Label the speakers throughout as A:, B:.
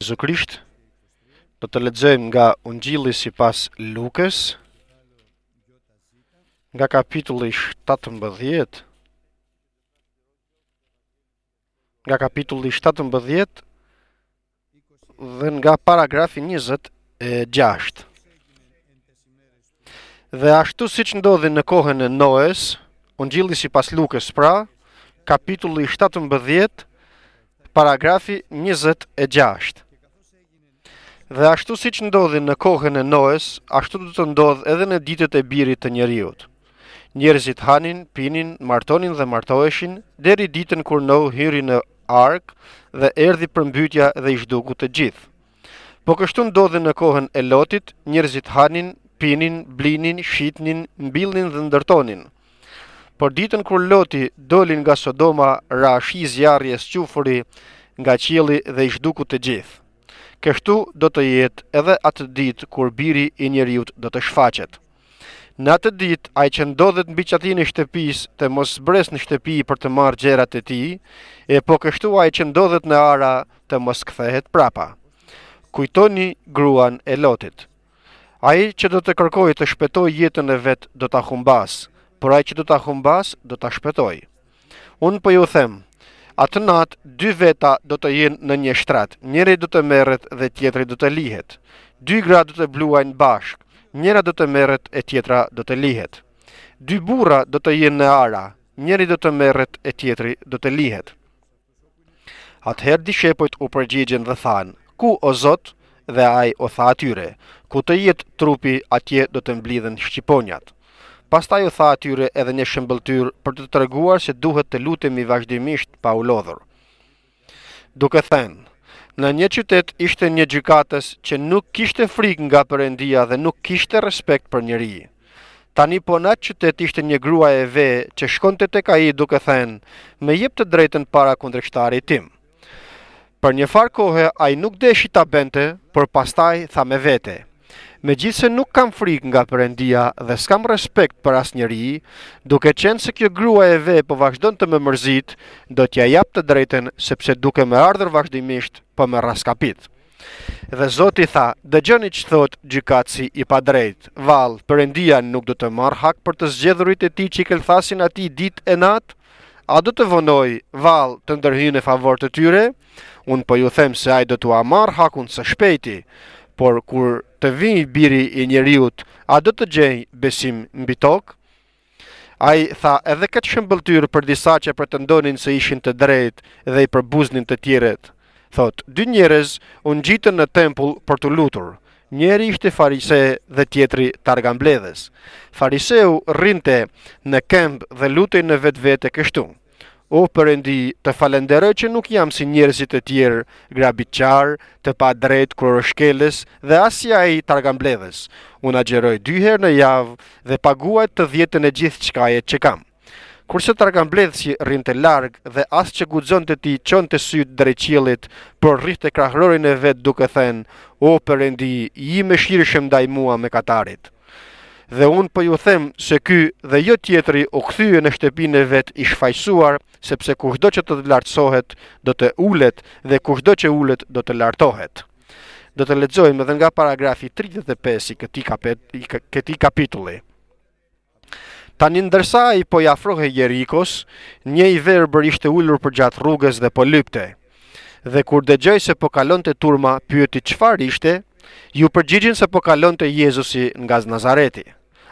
A: Jezu Krisht. Do të lexojmë nga Ungjilli sipas Lukës, nga kapitulli 17 nga kapitulli 17 dhe nga paragrafi 26. Dhe ashtu si që ndodhi në kohën e noës, unë gjilli si pas Lukës pra, kapitulli 17, paragrafi 26. Dhe ashtu si që ndodhi në kohën e noes, ashtu du të ndodhë edhe në ditët e birit të njeriut. Njerëzit hanin, pinin, martonin dhe martoheshin, deri ditën kur nohë hyri në ark dhe erdi përmbytja dhe ishduku të gjithë. Po kështu ndodhi në kohën e lotit, njerëzit hanin, pinin, blinin, shitnin, mbilnin dhe ndërtonin. Por ditën kur loti dolin nga Sodoma, ra shi zjarje së nga qili dhe ishduku të gjithë. Kështu do të jetë edhe atë ditë kur biri i njeriu do të shfaqet. Në atë ditë ai që ndodhet mbi çatin e shtëpisë të mos bres në shtëpi për të marrë gjërat e tij, e po kështu ai që ndodhet në ara të mos kthehet prapa. Kujtoni gruan e Lotit. Ai që do të kërkojë të shpëtojë jetën e vet do ta humbas, por ai që do ta humbas do ta shpëtojë. Unë po ju them, atë natë dy veta do të jenë në një shtratë, njëri do të merët dhe tjetëri do të lihet. Dy gra do të bluajnë bashkë, njëra do të merët e tjetra do të lihet. Dy bura do të jenë në ara, njëri do të merët e tjetëri do të lihet. Atëherë di shepojt u përgjigjen dhe thanë, ku o zotë dhe ajë o tha atyre, ku të jetë trupi atje do të mblidhen shqiponjatë. Pasta ju tha atyre edhe një shëmbëltyr për të të reguar se duhet të lutemi vazhdimisht pa u lodhur. Duke thënë, në një qytet ishte një gjykatës që nuk kishte frik nga përendia dhe nuk kishte respekt për njëri. Tani po në atë qytet ishte një grua e ve që shkonte të ka i duke thënë, me jep të drejten para kundrekshtari tim. Për një farë kohë, a i nuk deshi ta bente, për pastaj tha me vete – me gjithë se nuk kam frik nga përendia dhe s'kam respekt për asë njëri, duke qenë se kjo grua e ve po vazhdojnë të më mërzit, do t'ja jap të drejten sepse duke më ardhur vazhdimisht po më raskapit. Dhe Zoti tha, dhe gjëni që thot gjykaci i pa drejt, val, përendia nuk do të marë hak për të zgjedhurit e ti që i këllthasin ati dit e natë, A do të vonoj val të ndërhyjnë e favor të tyre? Unë po ju them se do të amar hakun së shpejti por kur të vinj biri i njeriut, a do të gjenjë besim mbi bitok? A i tha edhe këtë shëmbëltyrë për disa që pretendonin se ishin të drejt dhe i përbuznin të tjiret. Thot, dy njerëz unë gjitën në tempull për të lutur. Njeri ishte farise dhe tjetri targambledhes. Fariseu rinte në kemb dhe lutej në vetë vete kështu. O përëndi, të falendere që nuk jam si njerëzit e tjerë, grabiqarë, të pa drejt kërëshkeles dhe asja i targambledhes. Unë agjeroj dyher në javë dhe paguaj të djetën e gjithë e që kam. Kurse targambledhësi rinë të largë dhe asë që gudzon të ti qonë të sytë dreqilit, për rritë të krahërorin e vetë duke thenë, o përëndi, i me shirëshëm daj mua me katarit dhe un po ju them se ky dhe jo tjetri u kthye në shtëpinë e vet i shfaqsuar sepse kushdo që të lartësohet do të ulet dhe kushdo që ulet do të lartohet. Do të lexojmë edhe nga paragrafi 35 i këtij kapitulli. Tanë ndërsa i po i Jerikos, një i verbër ishte ullur për gjatë rrugës dhe po lypte. Dhe kur dhe gjoj se po kalon të turma pyëti qfar ishte, ju përgjigjin se po kalon të Jezusi nga Znazareti.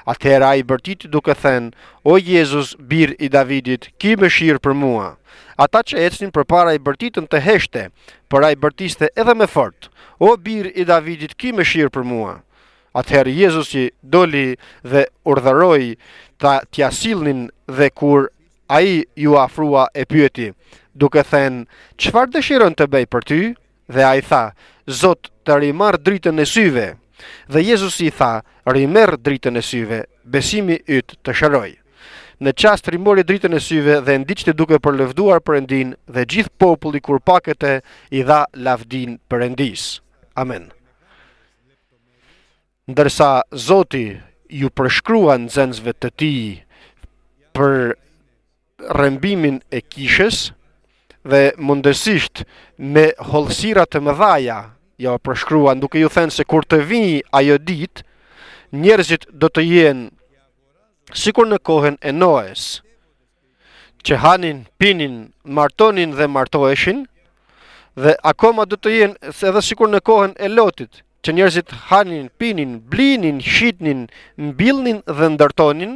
A: Atëhera i bërtit duke thënë, o Jezus, bir i Davidit, ki me shirë për mua. Ata që ecnin për para i bërtitën të heshte, por ai i bërtiste edhe me fort, o bir i Davidit, ki me shirë për mua. Atëherë Jezus i doli dhe urdhëroi të t'ia sillnin dhe kur a i ju afrua e pyeti, duke thënë, qëfar dëshiron të bej për ty? Dhe a i tha, Zot të rimar dritën e syve. Dhe Jezus i tha, rrimer dritën e syve, besimi ytë të shëroj. Në qast rrimori dritën e syve dhe ndiqte duke për lëvduar për endin dhe gjithë populli kur pakete i dha lavdin për endis. Amen. Ndërsa Zoti ju përshkrua në zënzve të ti për rëmbimin e kishës dhe mundësisht me holsirat të mëdhaja ja përshkruan duke ju thënë se kur të vijë ajo ditë, njerëzit do të jenë sikur në kohën e Noes, që hanin, pinin, martonin dhe martoheshin, dhe akoma do të jenë edhe sikur në kohën e Lotit, që njerëzit hanin, pinin, blinin, shitnin, mbilnin dhe ndërtonin,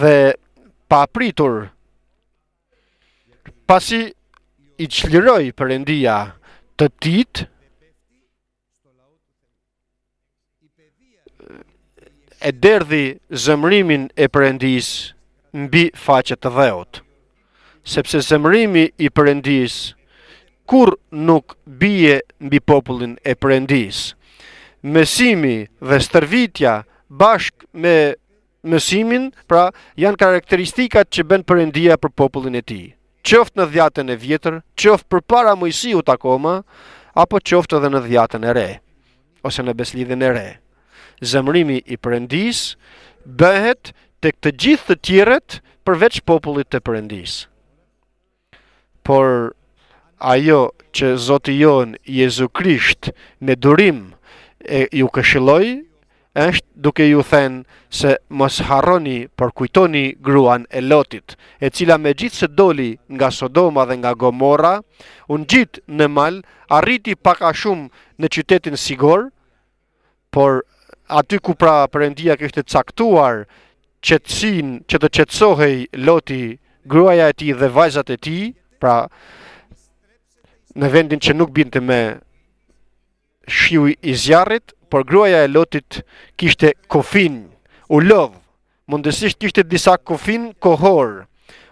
A: dhe papritur pritur pasi i qliroj për të tit, e derdi zëmrimin e përendis mbi faqet të dheot, sepse zëmrimi i përendis kur nuk bije mbi popullin e përendis, mësimi dhe stërvitja bashk me mësimin, pra janë karakteristikat që bën përendia për popullin e ti qoftë në dhjatën e vjetër, qoftë për para mëjësiu akoma, apo qoftë edhe në dhjatën e re, ose në beslidhin e re. Zemrimi i përëndis bëhet të këtë gjithë të tjiret përveç popullit të përëndis. Por ajo që Zotë Jon Jezu Krisht me durim e ju këshiloj është duke ju thënë se mos harroni por kujtoni gruan e Lotit, e cila me gjithë se doli nga Sodoma dhe nga Gomora, u ngjit në mal, arriti pak a shumë në qytetin Sigor, por aty ku pra përëndia kështë caktuar qetësinë që të qetësohej Loti, gruaja e tij dhe vajzat e tij, pra në vendin që nuk binte me shiu i zjarrit por gruaja e Lotit kishte kofin, u lodh. Mundësisht kishte disa kofin kohor.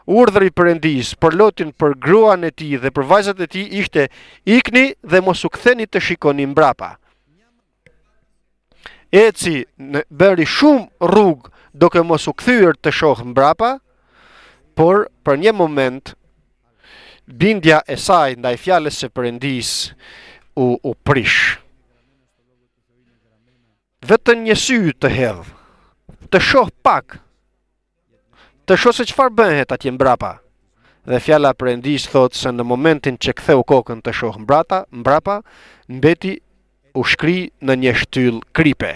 A: Urdhri i Perëndis për Lotin, për gruan e tij dhe për vajzat e tij ishte: "Ikni dhe mos u ktheni të shikoni mbrapa." Eci në bëri shumë rrug duke mos u kthyer të shoh mbrapa, por për një moment bindja e saj ndaj fjalës së Perëndis u u prish vetën një sy të hedhë, të shoh pak, të shoh se qëfar bëhet atje mbrapa. Dhe fjalla për endisë thotë se në momentin që ktheu kokën të shoh mbrata, mbrapa, mbeti u shkri në një shtyll kripe.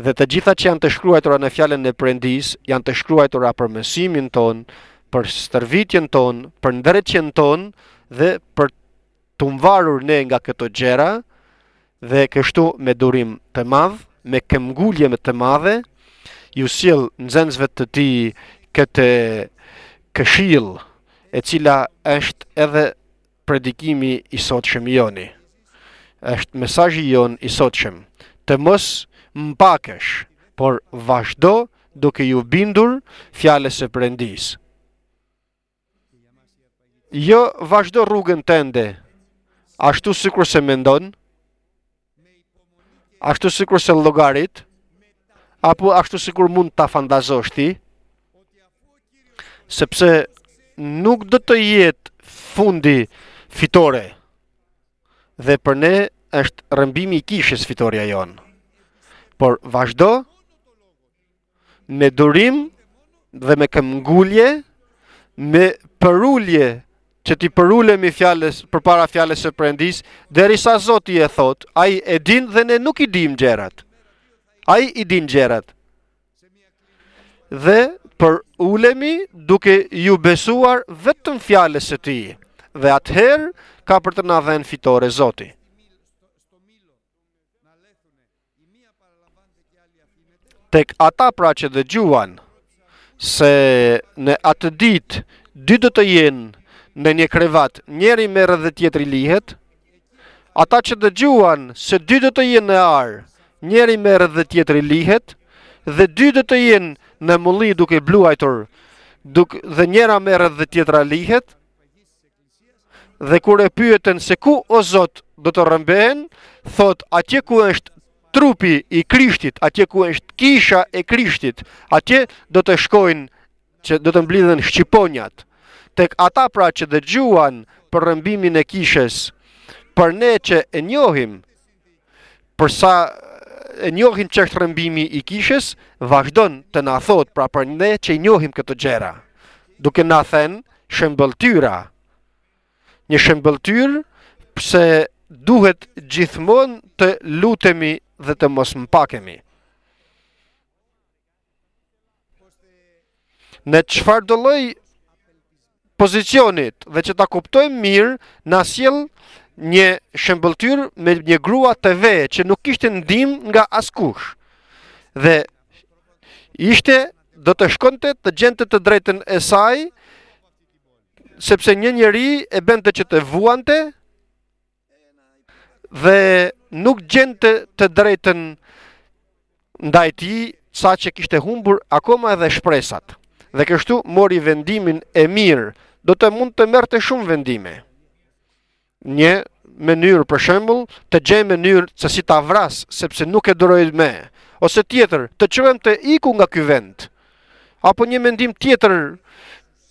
A: Dhe të gjitha që janë të shkruajtura në fjallën e përendis, janë të shkruajtura për mësimin ton, për stërvitjen ton, për ndreqen ton, dhe për të mvarur ne nga këto gjera, dhe kështu me durim të madhë, me këmgullje me të madhe, ju sill nxënësve të ti këtë këshill e cila është edhe predikimi i sotshëm joni. Është mesazhi jon i sotshëm. Të mos mbakesh, por vazhdo duke ju bindur fjale së prendis. Jo vazhdo rrugën tënde, ashtu sikur se mendon, ashtu sikur se llogarit apo ashtu sikur mund ta fantazosh ti sepse nuk do të jetë fundi fitore dhe për ne është rëmbimi i kishës fitoria jon por vazhdo me durim dhe me këmbgulje me përulje që ti përulemi fjales, për para fjales e prendis, dhe sa zoti e thot, a i e din dhe ne nuk i dim gjerat. A i i din gjerat. Dhe për ulemi duke ju besuar vetëm fjales e ti. Dhe atëherë ka për të nga dhenë fitore zoti. Tek ata pra që dhe gjuan, se në atë ditë dy do të jenë në një krevat, njeri merë dhe tjetëri lihet, ata që gjuan se dy dhe të jenë në arë, njeri merë dhe tjetëri lihet, dhe dy dhe të jenë në mulli duke bluajtur, duke dhe njera merë dhe tjetëra lihet, dhe kur e pyeten se ku o zotë do të rëmbehen, thot atje ku është trupi i krishtit, atje ku është kisha e krishtit, atje do të shkojnë që do të mblidhen shqiponjat, Tek ata pra që dhe gjuan për rëmbimin e kishës, për ne që e njohim, përsa e njohim që është rëmbimi i kishës, vazhdon të na thot, pra për ne që i njohim këto gjera, duke na then shëmbëlltyra. Një shëmbëlltyr, pëse duhet gjithmon të lutemi dhe të mos më pakemi. Në qëfar doloj, pozicionit dhe që ta kuptojmë mirë, na sjell një shëmbëltyr me një grua të ve që nuk ishte ndim nga askush. Dhe ishte do të shkonte të gjente të drejtën e saj, sepse një njeri e bente që të vuante dhe nuk gjente të drejtën ndaj sa që kishte humbur akoma edhe shpresat. Dhe kështu mori vendimin e mirë do të mund të mërë të shumë vendime. Një mënyrë për shembul, të gjej mënyrë që si ta vrasë, sepse nuk e dërojt me, ose tjetër, të qëvem të iku nga këj vend, apo një mendim tjetër,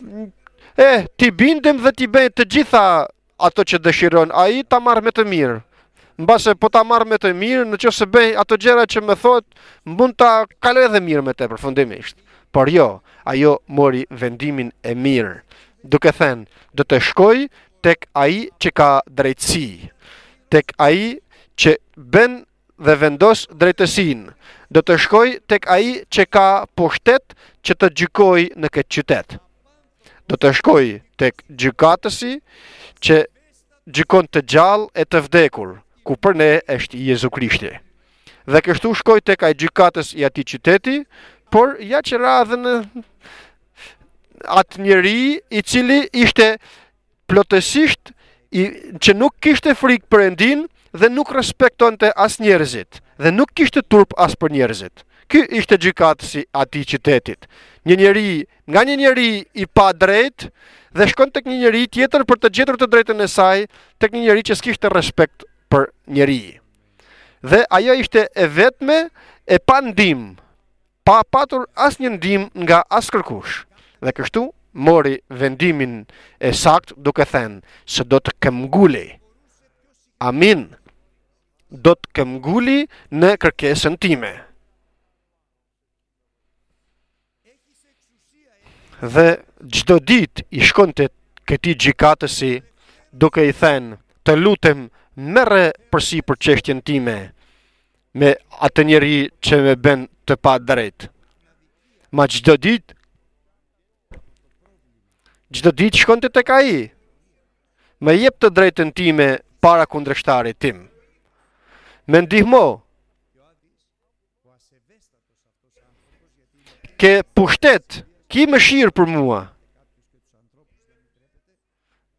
A: e, ti bindim dhe ti bëjt të gjitha ato që dëshiron, a i ta marrë me të mirë. Në base, po ta marrë me të mirë, në që se bëj ato gjera që me thot, mund ta kalë dhe mirë me te, përfundimisht. Por jo, ajo mori vendimin e mirë, duke thënë, do të shkoj tek aji që ka drejtësi, tek aji që ben dhe vendos drejtësin, do të shkoj tek aji që ka poshtet që të gjykoj në këtë qytet. Do të shkoj tek gjykatësi që gjykon të gjallë e të vdekur, ku për ne është Jezu Krishti. Dhe kështu shkoj tek aji gjykatës i ati qyteti, por ja që radhën atë njeri i cili ishte plotësisht i, që nuk kishte frikë për endin dhe nuk respektonte as njerëzit dhe nuk kishte turp as për njerëzit. Ky ishte gjykatë si ati qytetit. Një njeri, nga një njeri i pa drejt dhe shkon të një njeri tjetër për të gjetur të drejtën e saj të një njeri që s'kishte respekt për njeri. Dhe ajo ishte e vetme e pa ndim, pa patur as një ndim nga as kërkush. Dhe kështu mori vendimin e sakt duke thënë se do të këmguli. Amin. Do të këmguli në kërkesën time. Dhe gjdo dit i shkonte këti gjikatësi duke i thënë të lutem mere përsi për qeshtjen time me atë njeri që me ben të pa drejtë. Ma gjdo dit gjithë ditë shkonte të ka i. Me jep të drejtën time para kundreshtarit tim. Me ndihmo, ke pushtet, ki më shirë për mua,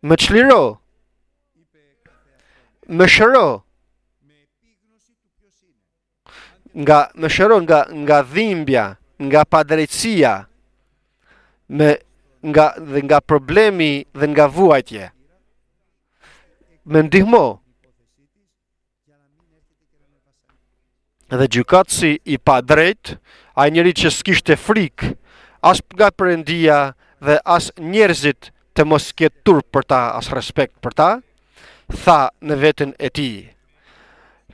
A: me qliro, me shëro, nga shëro nga nga dhimbja, nga padrejtësia, me nga dhe nga problemi dhe nga vuajtje. Më ndihmo. Dhe gjykatësi i pa drejt, a njëri që s'kishte frik, as nga përëndia dhe as njerëzit të mos kjetur për ta, as respekt për ta, tha në vetën e tijë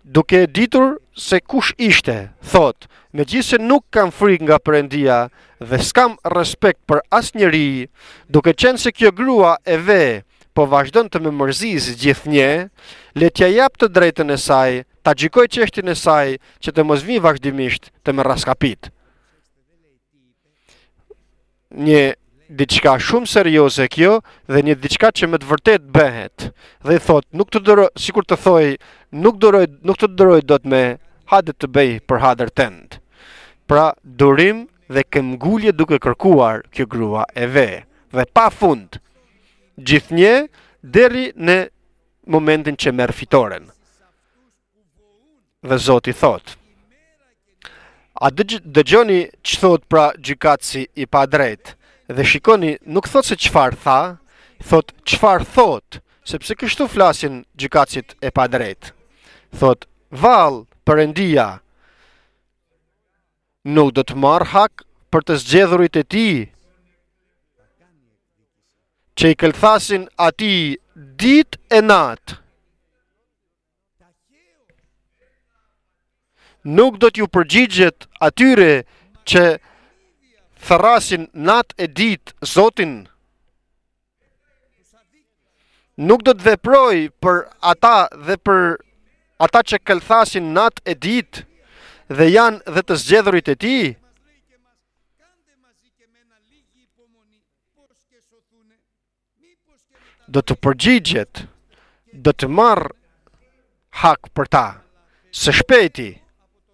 A: duke ditur se kush ishte, thot, me gjithë se nuk kam frik nga përendia dhe s'kam respekt për asë njëri, duke qenë se kjo grua e ve, po vazhdojnë të me mërzis gjithë nje, tja japë të drejtën e saj, ta gjikoj qeshtin e saj, që të mos vi vazhdimisht të me raskapit. Një diçka shumë serioze kjo dhe një diçka që më të vërtet bëhet. Dhe i thot, nuk të dëroj, sikur të thoj, nuk dëroj, nuk të dëroj dot me hadet të bëj për hadër tend. Pra, durim dhe këmgullje duke kërkuar kjo grua e ve dhe pa fund. Gjithnjë deri në momentin që merr fitoren. Dhe Zoti thot, A dëgjoni që thot pra gjykatësi i pa drejtë, Dhe shikoni, nuk thot se qëfar tha, thot qëfar thot, sepse kështu flasin gjykacit e pa drejt. Thot, val përëndia, nuk do të marë hak për të zgjedhurit e ti, që i këllthasin ati dit e natë. Nuk do t'ju përgjigjet atyre që thërasin nat e dit zotin, nuk do të veproj për ata dhe për ata që këllthasin nat e dit dhe janë dhe të zgjedhurit e ti, do të përgjigjet, do të marë hak për ta, se shpeti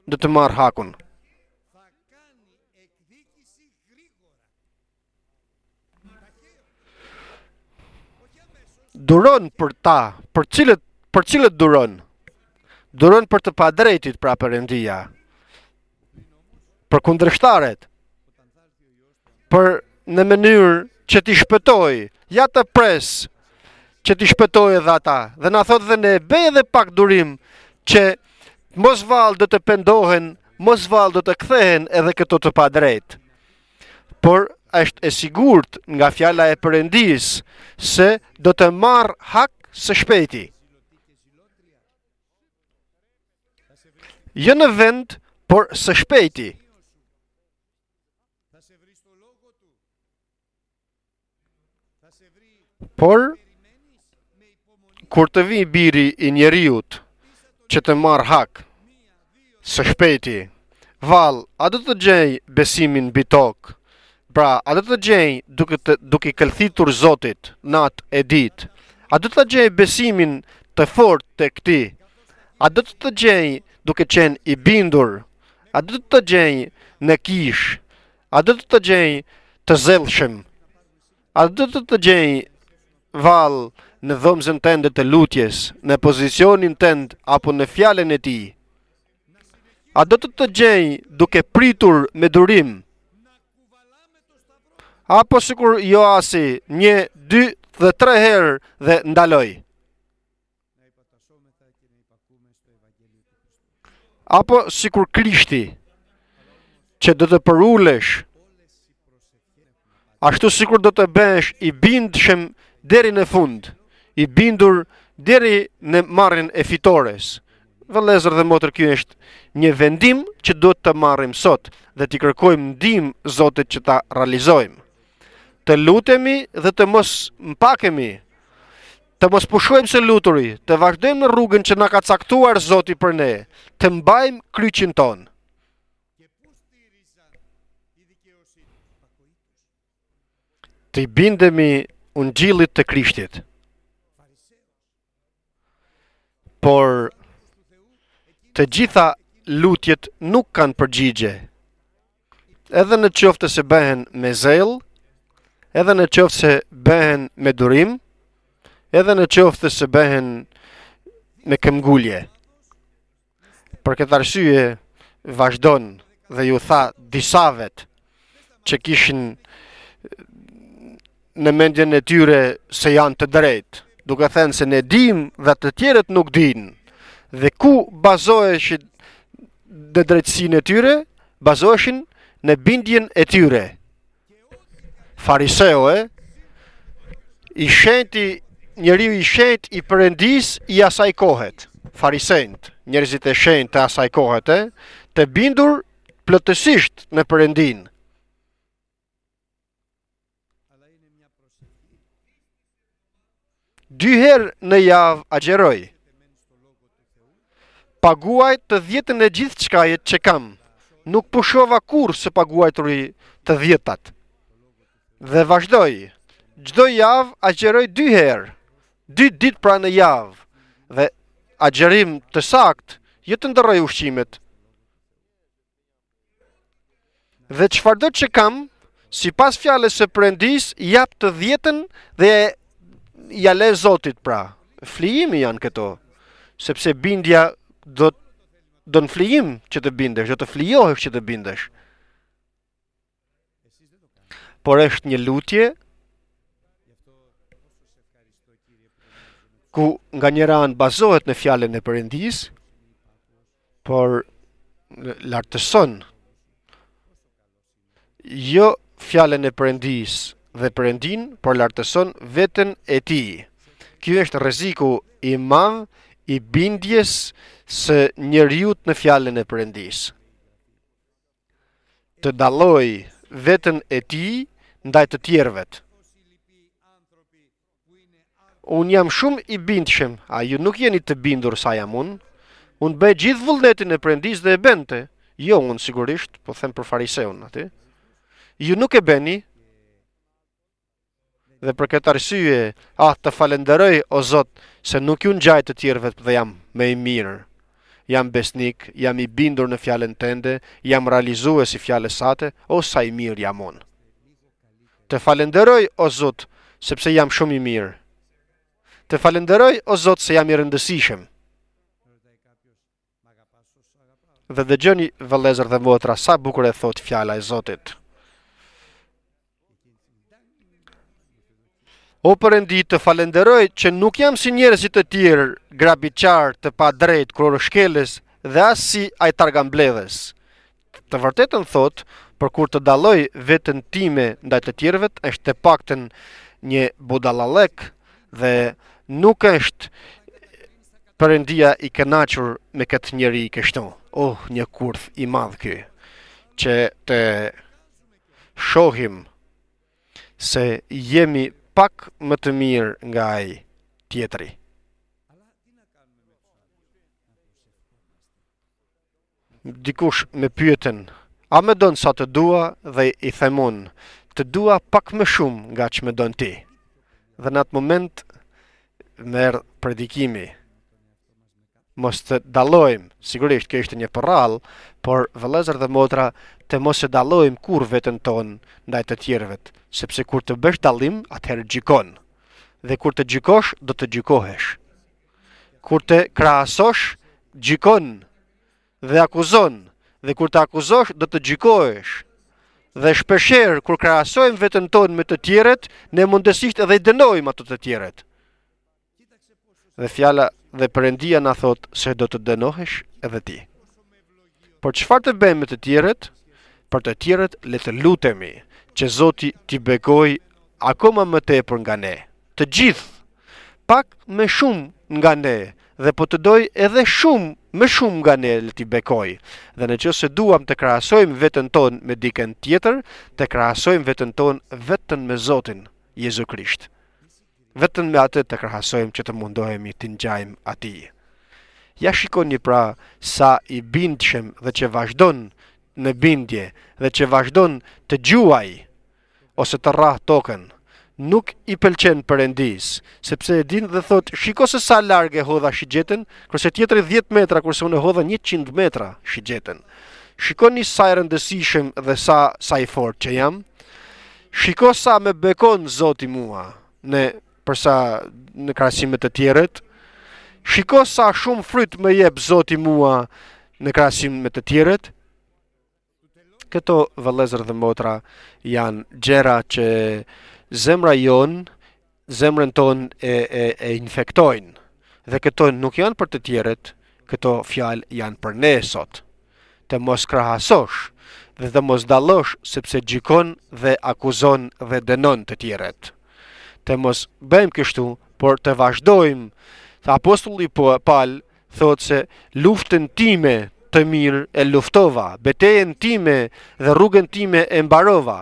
A: do të marë hakun. duron për ta, për cilët për cilët duron. Duron për të padrejtit pra perëndia. Për kundërshtaret. Për në mënyrë që ti shpëtoi, ja të pres që ti shpëtoi edhe ata. Dhe na thotë dhe ne bëj edhe pak durim që mos vallë dhe të pendohen, mos vallë dhe të kthehen edhe këto të padrejt. Por është e sigurt nga fjala e përëndis se do të marr hak së shpeti. Jo në vend, por së shpeti. Por, kur të vi biri i njeriut që të marë hak së shpeti, val, a do të gjej besimin bitokë? Pra, a do të gjej duke të, duke i kërthitur Zotit natë e ditë? A do të gjej besimin të fort të këti? A do të të gjej duke qenë i bindur? A do të të gjej në kish? A do të të gjej të zellshëm. A do të të gjej valë në dhëmëzën tënde të lutjes, në pozicionin tënd apo në fjallën e ti? A do të të gjej duke pritur me durimë? apo sikur Joasi 1 2 dhe 3 herë dhe ndaloi. Apo sikur Krishti që do të përulesh ashtu sikur do të bësh i bindshëm deri në fund, i bindur deri në marrin e fitores. Vëllezër dhe motër, kjo është një vendim që duhet të marrim sot dhe t'i kërkojmë ndim zotit që ta realizojmë të lutemi dhe të mos mpakemi, të mos pushojmë së luturi, të vazhdojmë në rrugën që na ka caktuar Zoti për ne, të mbajmë kryqin tonë. Të i bindemi unë gjillit të krishtit. Por të gjitha lutjet nuk kanë përgjigje. Edhe në qoftë se bëhen me zelë, edhe në qoftë se bëhen me durim, edhe në qoftë se bëhen me këmgullje. Për këtë arsye, vazhdon dhe ju tha disavet që kishin eh, në mendjen e tyre se janë të drejtë, duke thënë se ne dim dhe të tjerët nuk din, dhe ku bazoheshin dhe drejtsin e tyre, bazoheshin në bindjen e tyre e, i shenti, njëri i shent i përëndis i asaj kohet, farisejnët, njërzit e shenjë të asaj kohete, të bindur plëtësisht në përëndin. Dyher në javë agjeroj, paguaj të djetën e gjithë qkajet që kam, nuk pëshova kur se paguaj të rri të djetat dhe vazhdoi. Çdo javë agjeroj dy herë, dy ditë pranë në javë dhe agjerim të saktë jo të ndërroj ushqimet. Dhe çfarë do të si sipas fjalës së prendis jap të djetën dhe jale lë Zotit pra. Flijimi janë këto, sepse bindja do të do të flijim që të bindesh, do të flijohesh që të bindesh por është një lutje ku nga njëra anë bazohet në fjalën e përëndis, por lartëson jo fjalën e përëndis dhe përëndin, por lartëson veten e tij. Ky është rreziku i madh i bindjes së njerëzit në fjalën e përëndis. Të dalloj vetën e ti ndaj të tjervet. Unë jam shumë i bindëshem, a ju nuk jeni të bindur sa jam unë. Unë bëjë gjithë vullnetin e prendis dhe e bente, jo unë sigurisht, po them për fariseun ati. Ju nuk e beni, dhe për këtë arsye, ah, të falenderoj, o Zot, se nuk ju në gjajtë të tjervet dhe jam me i mirë jam besnik, jam i bindur në fjallën tënde, jam e si fjallës sate, o sa i mirë jam onë. Të falenderoj, o Zotë, sepse jam shumë i mirë. Të falenderoj, o Zotë, se jam i rëndësishëm. Dhe dhe gjëni vëlezër dhe votra, sa bukur e thot fjalla e Zotit. O përëndi të falenderoj që nuk jam si njërësit të tjërë grabiqar të pa drejt kërë shkeles dhe asë si ajtargan bledhes. Të vërtetën thot, për kur të daloj vetën time ndaj të tjirëvet, është të pakten një budalalek dhe nuk është përëndia i kënachur me këtë njëri i kështon. Oh, një kurth i madhë kë, që të shohim se jemi pak më të mirë nga ai tjetri. Dikush me pyetën, a më don sa të dua dhe i them un, të dua pak më shumë nga që don ti. Dhe në atë moment merë predikimi, mos të dalojmë, sigurisht kjo ishte një përral, por vëlezër dhe motra të mos të dalojmë kur vetën tonë ndaj të tjerëve, sepse kur të bësh dalim, atëherë gjikon, dhe kur të gjikosh, do të gjikohesh. Kur të krahasosh, gjikon dhe akuzon, dhe kur të akuzosh, do të gjikohesh. Dhe shpesher, kur krahasojmë vetën tonë me të tjerët, ne mundësisht edhe i dënojmë ato të tjerët. Dhe fjala dhe përëndia në thotë se do të denohesh edhe ti. Por qëfar të bëjmë të tjeret? Për të tjeret le të lutemi që Zoti ti bekoj akoma më te për nga ne. Të gjithë, pak me shumë nga ne dhe po të doj edhe shumë me shumë nga ne le ti bekoj. Dhe në që se duam të krasojmë vetën tonë me diken tjetër, të krasojmë vetën tonë vetën me Zotin, Jezu Krishtë vetën me atë të kërhasojmë që të mundohemi të njajmë ati. Ja shikoni pra sa i bindëshem dhe që vazhdon në bindje dhe që vazhdon të gjuaj ose të rrah token, nuk i pëlqen endis, sepse e din dhe thot, shiko se sa largë e hodha shigjetën, kërse tjetëri 10 metra, kërse unë e hodha 100 metra shigjetën. Shiko një sa e rëndësishem dhe sa, sa i fort që jam, shiko sa me bekon zoti mua, në përsa në krasimet të tjerët, shiko sa shumë fryt më jep Zoti mua në krasimet të tjerët, këto vëlezër dhe motra janë gjera që zemra jonë, zemrën tonë e, e, e infektojnë, dhe këto nuk janë për të tjerët, këto fjalë janë për ne sot, të mos krahasosh, dhe dhe mos dalosh, sepse gjikon dhe akuzon dhe denon të tjerët të mos bëjmë kështu, por të vazhdojmë. Tha apostulli po, Paul thotë se luftën time të mirë e luftova, betejën time dhe rrugën time e mbarova.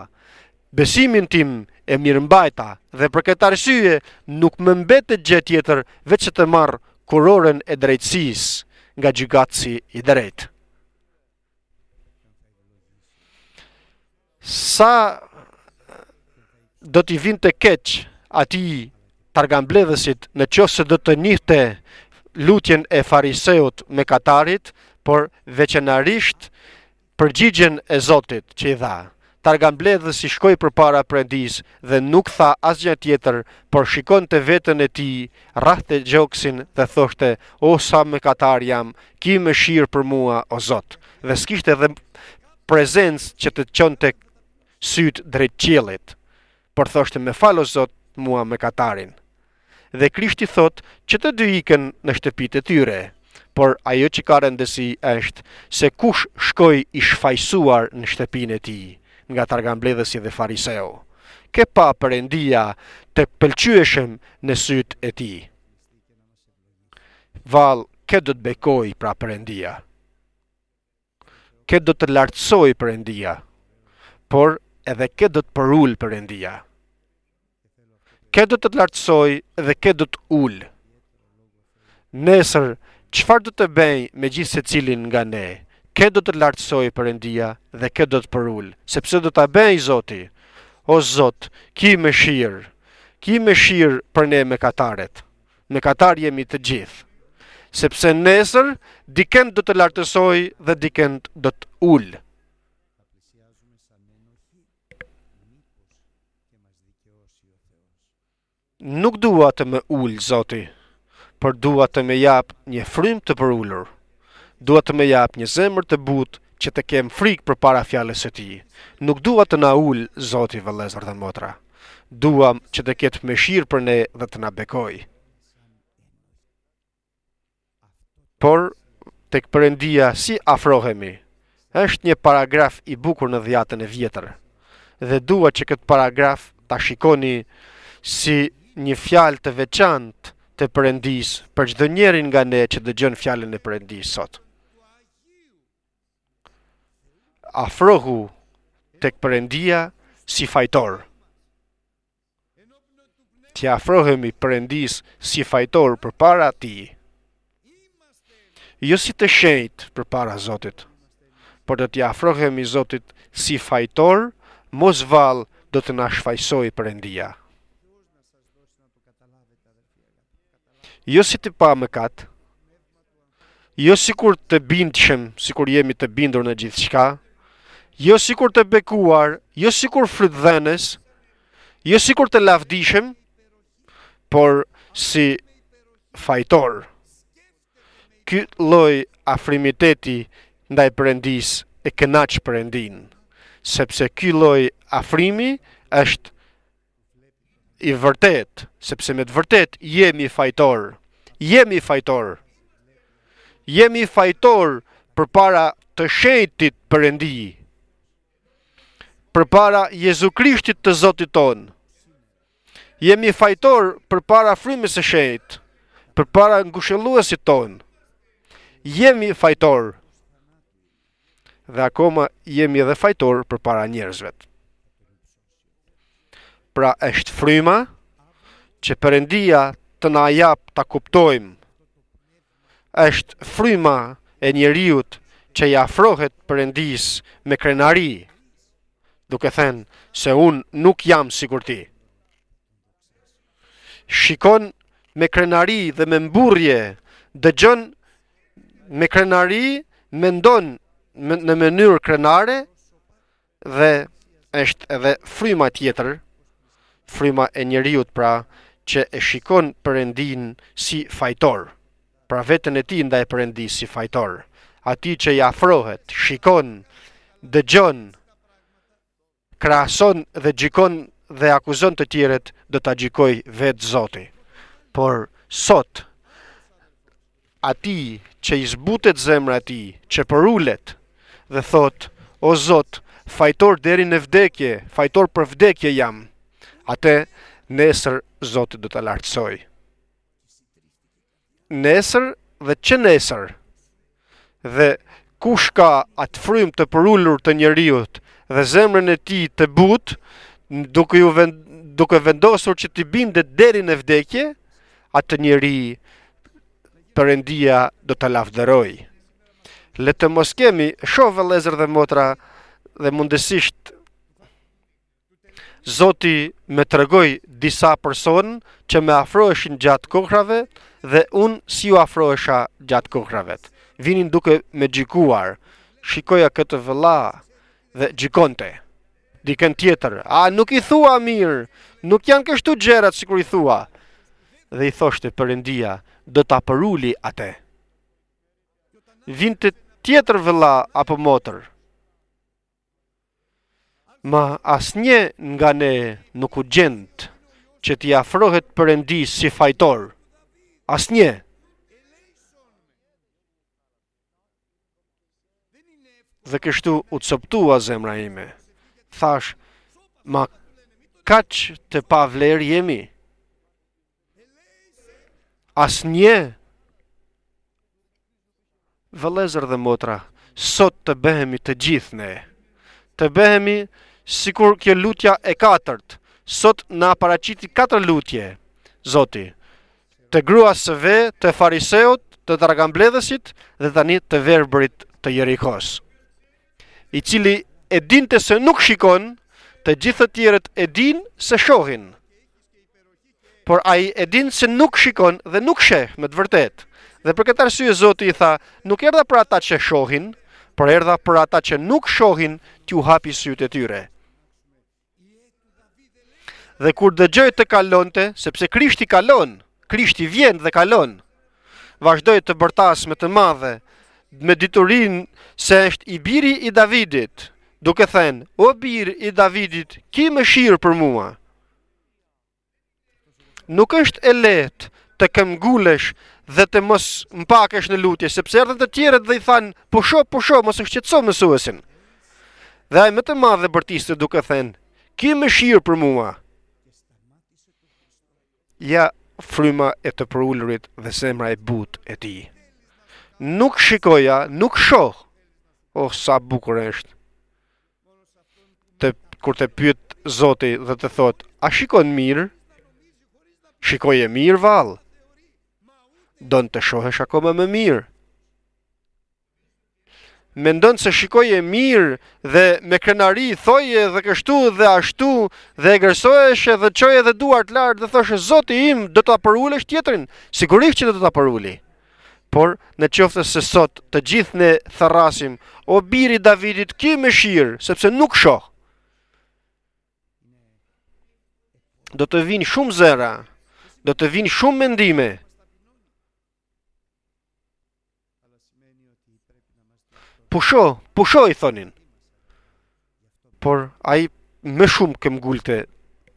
A: Besimin tim e mirë mbajta dhe për këtë arsye nuk më mbetet gjë tjetër veç të marr kurorën e drejtësisë nga gjykatësi i drejtë. Sa do t'i vinë të keqë ati Bledhësit në qofë se dhëtë të njëhte lutjen e fariseut me katarit, por veqenarisht përgjigjen e Zotit që i dha. Bledhës i shkoj për para prendis dhe nuk tha asgjën tjetër, por shikon të vetën e ti, rrathë të gjoksin dhe thoshte, o sa me katar jam, ki me shirë për mua o Zot. Dhe s'kishte dhe prezencë që të qonë të sytë drejt qilit, por thoshte me falo Zot, mua me Katarin. Dhe Krishti thot që të dy ikën në shtëpitë e tyre, por ajo që ka rëndësi është se kush shkoi i shfaqsuar në shtëpinë e tij nga targambledhësi dhe fariseu. Ke pa perendia të pëlqyeshëm në sytë e ti. Val, ke do të bekoj pra perendia. Ke do të lartësoj perendia, por edhe ke do të përull perendia. endia. Kë do të lartësoj dhe kë do të ullë, nesër qëfar do të bëj me gjithse cilin nga ne, Kë do të lartësoj për endia dhe kë do të për ullë, sepse do të bëj Zoti, o Zot, ki me shirë, ki me shirë për ne me Kataret, me Katar jemi të gjithë, sepse nesër diken do të lartësoj dhe diken do të ullë. nuk dua të më ullë, zoti, për dua të me japë një frym të përullur. Dua të me japë një zemër të butë që të kem frikë për para së e ti. Nuk dua të na ullë, zoti, vëlezër dhe motra. Dua që të ketë me shirë për ne dhe të na bekoj. Por, tek Perëndia si afrohemi, është një paragraf i bukur në dhjatën e vjetër. Dhe dua që këtë paragraf ta shikoni si një fjalë të veçantë të Perëndis për çdo njeri nga ne që dëgjon fjalën e Perëndis sot. Afrohu tek Perëndia si fajtor. Ti afrohemi Perëndis si fajtor përpara ti. Jo si të për përpara Zotit, por të afrohemi Zotit si fajtor, mos vallë do të na shfaqësoj Perëndia. jo si të pa më katë, jo si kur të bindëshem, si kur jemi të bindur në gjithë shka, jo si kur të bekuar, jo si kur frytë jo si kur të lavdishem, por si fajtor. Ky loj afrimiteti ndaj përëndis e kënaq përëndin, sepse ky loj afrimi është i vërtet, sepse me të vërtet jemi fajtor. Jemi fajtor. Jemi fajtor për para të shetit për endi, për para Jezu Krishtit të Zotit tonë. Jemi fajtor për para frimës e shet, për para në tonë. Jemi fajtor. Dhe akoma jemi edhe fajtor për para njerëzvetë pra është fryma që përëndia të na japë të kuptojmë. është fryma e njeriut që i afrohet përëndis me krenari, duke thënë se unë nuk jam sigur ti. Shikon me krenari dhe me mburje, dhe gjën me krenari, mendon në mënyrë krenare dhe është edhe fryma tjetër, fryma e njeriut, pra që e shikon përëndin si fajtor, pra vetën e ti nda e përëndi si fajtor, ati që i afrohet, shikon, dëgjon, krason dhe gjikon dhe akuzon të tjiret, dhe të gjikoj vetë zoti. Por sot, ati që i zbutet zemrë ati, që përullet dhe thot, o zot, fajtor deri në vdekje, fajtor për vdekje jam, atë nesër Zotit do të lartësoj. Nesër dhe që nesër? Dhe kush ka atë frym të përullur të njeriut dhe zemrën e ti të but, duke, ju vend, duke vendosur që ti binde deri në vdekje, atë njeri përëndia do të lafderoj. Le të mos kemi shovë lezër dhe motra dhe mundesisht Zoti me të regoj disa person që me afroeshin gjatë kohrave dhe unë si u afroesha gjatë kohrave. Vinin duke me gjikuar, shikoja këtë vëlla dhe gjikonte. Dikën tjetër, a nuk i thua mirë, nuk janë kështu gjerat si kur i thua. Dhe i thoshte përëndia, do të apëruli ate. Vinte të tjetër vëlla apo motër, ma as nga ne nuk u gjend që t'i afrohet për endi si fajtor, as Dhe kështu u të zemra ime, thash, ma kach të pavler jemi, as një. Vëlezër dhe motra, sot të behemi të gjithne, të behemi të gjithne, sikur kjo lutja e katërt. Sot na paraqiti katër lutje. Zoti, të grua së ve, të fariseut, të dragambledhësit dhe tani të verbrit të Jerikos. I cili e dinte se nuk shikon, të gjithë të tjerët e din se shohin. Por ai e din se nuk shikon dhe nuk sheh me të vërtetë. Dhe për këtë arsye Zoti i tha, nuk erdha për ata që shohin, por erdha për ata që nuk shohin t'ju hapi syt e tyre dhe kur dëgjoj të kalonte, sepse Krishti kalon, Krishti vjen dhe kalon. Vazhdoi të bërtas me të madhe, me diturinë se është i biri i Davidit, duke thënë: "O bir i Davidit, ki mëshirë për mua." Nuk është e lehtë të ngulesh dhe të mos mpakesh në lutje, sepse erdhën të tjerët dhe i thanë: "Po pusho, po sho, mos e shqetëso mësuesin." Dhe ai më të madhe bërtiste duke thënë: "Ki mëshirë për mua." ja fryma e të përullurit dhe zemra e but e ti. Nuk shikoja, nuk shoh, oh, sa bukur është, të, kur të pyt zoti dhe të thot, a shikon mirë, shikoj e mirë valë, do në të shohesh akome më mirë, mendon se shikoje mirë dhe me kënari, thoje dhe kështu dhe ashtu dhe e gërsojëshe dhe qoje dhe duart lartë dhe thoshe, Zoti im, do të apërullesh tjetërin, sigurisht që do të apërulli. Por, në qoftë se sot, të gjithë ne tharrasim o biri Davidit, këj me shirë, sepse nuk shohë. Do të vinë shumë zera, do të vinë shumë mendime, pusho, pusho i thonin. Por ai me shumë kem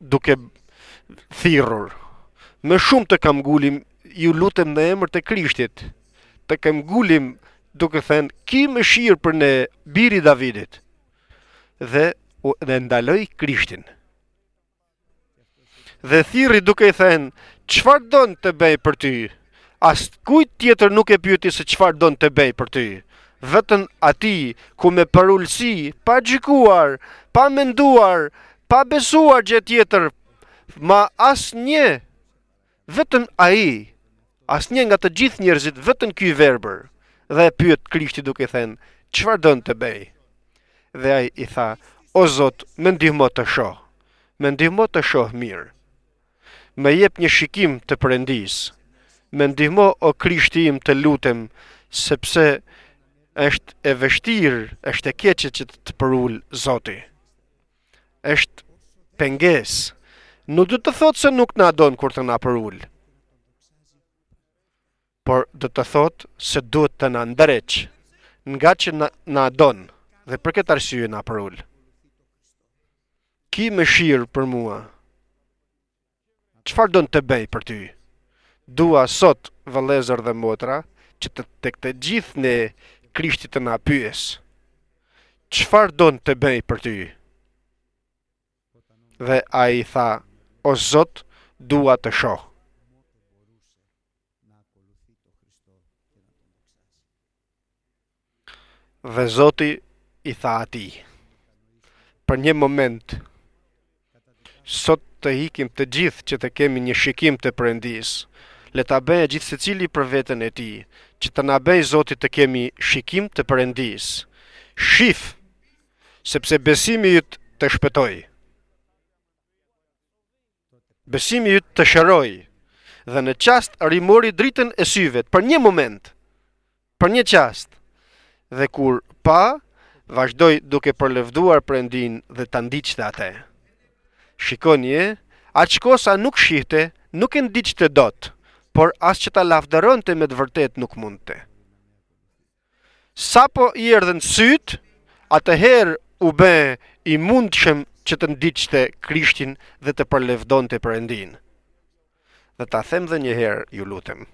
A: duke thirrur. me shumë të kam ju lutem në emër të Krishtit. Të kem duke thënë ki me shirë për ne biri Davidit. Dhe dhe ndaloj Krishtin. Dhe thirri duke i thënë çfarë don të bëj për ty? As kujt tjetër nuk e pyeti se çfarë don të bëj për ty vetën ati ku me përullësi, pa gjikuar, pa menduar, pa besuar gjë tjetër, ma as një, vetën a i, as një nga të gjithë njerëzit, vetën i verber, dhe e pyët krishti duke thënë, qëfar dënë të bej? Dhe a i tha, o zotë, me ndihmo të shohë, me ndihmo të shohë mirë, me jep një shikim të përëndisë, me ndihmo o krishti im të lutem, sepse, është e vështirë, është e keqe që të përul Zoti. Është pengesë. Nuk do të thotë se nuk na don kur të na përul. Por do të thotë se duhet të na ndreç nga që na, na don dhe për këtë arsye na përul. Ki më shirë për mua. Qëfar do në të bejë për ty? Dua sot, vëlezër dhe motra, që të tek të gjithë në Krishti të na pyes. Çfarë don të bëj për ty? Dhe ai tha, o Zot, dua të shoh Dhe Zoti i tha ati, për një moment, sot të hikim të gjithë që të kemi një shikim të përëndisë, le ta bëjë gjithë secili për veten e tij, që të na bëjë Zoti të kemi shikim të perëndis. Shif, sepse besimi yt të shpëtoi. Besimi yt të shëroi dhe në çast rimori dritën e syve për një moment, për një çast. Dhe kur pa, vazhdoj duke përlevduar perëndin dhe ta ndiqte atë. Shikoni, aq kosa nuk shihte, nuk e ndiqte dot. dotë, por as që ta lafderon të me të vërtet nuk mund të. Sa po i erdhen syt, atëherë u be i mundshëm që të ndiqte Krishtin dhe të përlevdon të përëndin. Dhe ta them dhe njëherë, ju lutem.